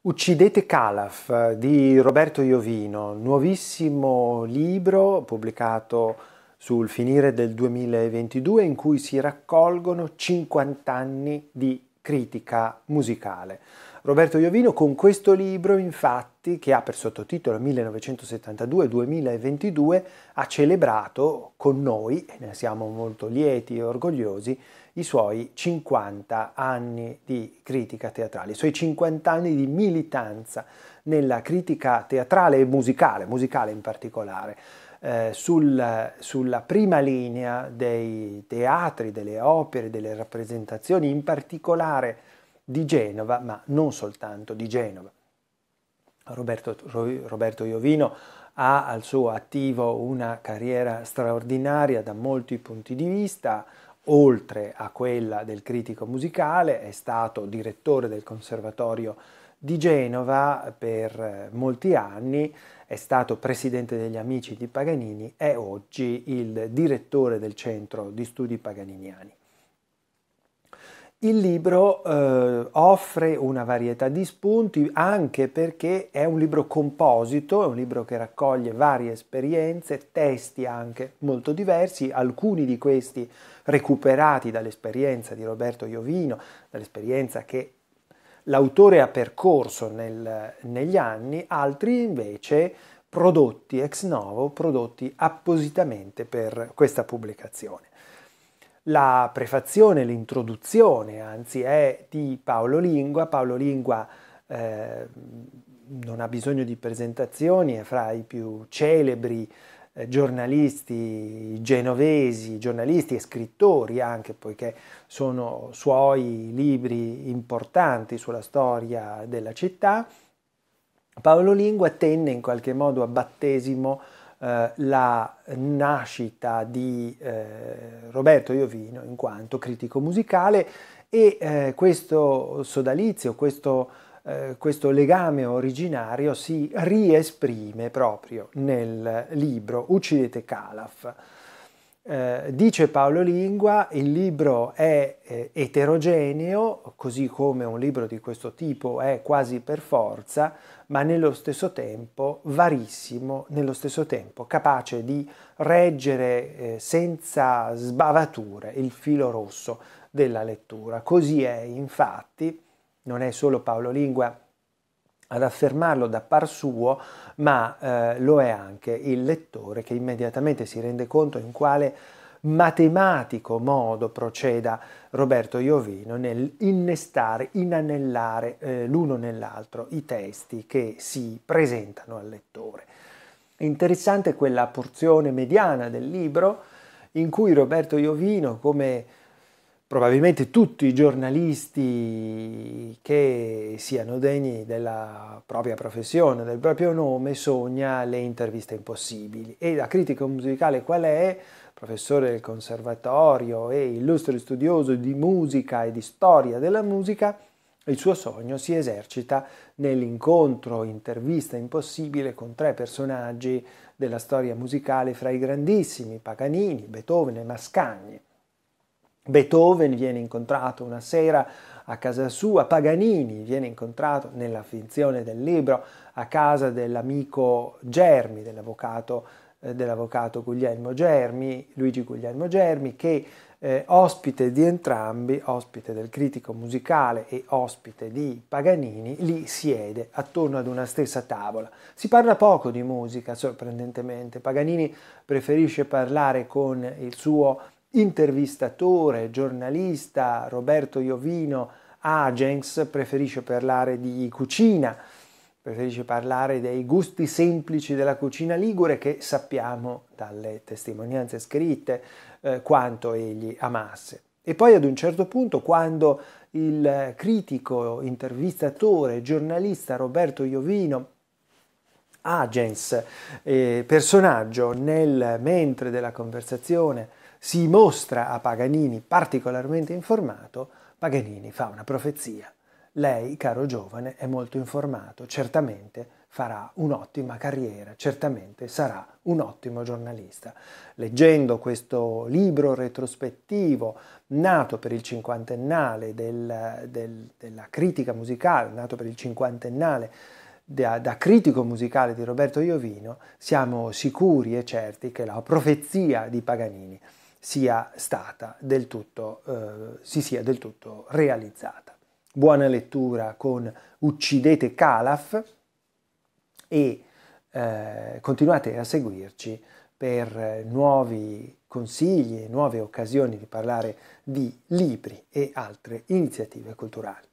Uccidete Calaf eh, di Roberto Iovino, nuovissimo libro pubblicato sul finire del 2022 in cui si raccolgono 50 anni di critica musicale. Roberto Iovino con questo libro, infatti, che ha per sottotitolo 1972-2022, ha celebrato con noi, e ne siamo molto lieti e orgogliosi, i suoi 50 anni di critica teatrale, i suoi 50 anni di militanza nella critica teatrale e musicale, musicale in particolare eh, sul, sulla prima linea dei teatri, delle opere, delle rappresentazioni, in particolare di Genova, ma non soltanto di Genova. Roberto, Roberto Iovino ha al suo attivo una carriera straordinaria da molti punti di vista, oltre a quella del critico musicale, è stato direttore del Conservatorio di Genova per eh, molti anni, è stato presidente degli Amici di Paganini, è oggi il direttore del Centro di Studi Paganiniani. Il libro eh, offre una varietà di spunti anche perché è un libro composito, è un libro che raccoglie varie esperienze, testi anche molto diversi, alcuni di questi recuperati dall'esperienza di Roberto Iovino, dall'esperienza che l'autore ha percorso nel, negli anni, altri invece prodotti ex novo, prodotti appositamente per questa pubblicazione. La prefazione, l'introduzione, anzi, è di Paolo Lingua. Paolo Lingua eh, non ha bisogno di presentazioni, è fra i più celebri eh, giornalisti genovesi, giornalisti e scrittori anche, poiché sono suoi libri importanti sulla storia della città, Paolo Lingua tenne in qualche modo a battesimo eh, la nascita di eh, Roberto Iovino in quanto critico musicale e eh, questo sodalizio, questo eh, questo legame originario si riesprime proprio nel libro Uccidete Calaf. Eh, dice Paolo Lingua, il libro è eh, eterogeneo, così come un libro di questo tipo è quasi per forza, ma nello stesso tempo varissimo, nello stesso tempo capace di reggere eh, senza sbavature il filo rosso della lettura. Così è infatti non è solo Paolo Lingua ad affermarlo da par suo, ma eh, lo è anche il lettore che immediatamente si rende conto in quale matematico modo proceda Roberto Iovino nell'innestare, inanellare eh, l'uno nell'altro i testi che si presentano al lettore. interessante quella porzione mediana del libro in cui Roberto Iovino, come probabilmente tutti i giornalisti che siano degni della propria professione, del proprio nome, sogna le interviste impossibili. E da critico musicale qual è? Professore del conservatorio e illustre studioso di musica e di storia della musica, il suo sogno si esercita nell'incontro, intervista impossibile con tre personaggi della storia musicale fra i grandissimi, Paganini, Beethoven e Mascagni. Beethoven viene incontrato una sera a casa sua, Paganini viene incontrato nella finzione del libro a casa dell'amico Germi, dell'avvocato, eh, dell'avvocato Guglielmo Germi, Luigi Guglielmo Germi, che eh, ospite di entrambi, ospite del critico musicale e ospite di Paganini, li siede attorno ad una stessa tavola. Si parla poco di musica, sorprendentemente. Paganini preferisce parlare con il suo intervistatore, giornalista Roberto Iovino Agens preferisce parlare di cucina, preferisce parlare dei gusti semplici della cucina ligure che sappiamo dalle testimonianze scritte eh, quanto egli amasse. E poi ad un certo punto, quando il critico, intervistatore, giornalista Roberto Iovino agens, eh, personaggio nel mentre della conversazione si mostra a Paganini particolarmente informato, Paganini fa una profezia. Lei, caro giovane, è molto informato, certamente farà un'ottima carriera, certamente sarà un ottimo giornalista. Leggendo questo libro retrospettivo, nato per il cinquantennale del, del, della critica musicale, nato per il cinquantennale da, da, critico musicale di Roberto Iovino, siamo sicuri e certi che la profezia di Paganini sia stata del tutto, eh, si sia del tutto realizzata. Buona lettura con Uccidete Calaf e eh, continuate a seguirci per nuovi consigli, e nuove occasioni di parlare di libri e altre iniziative culturali.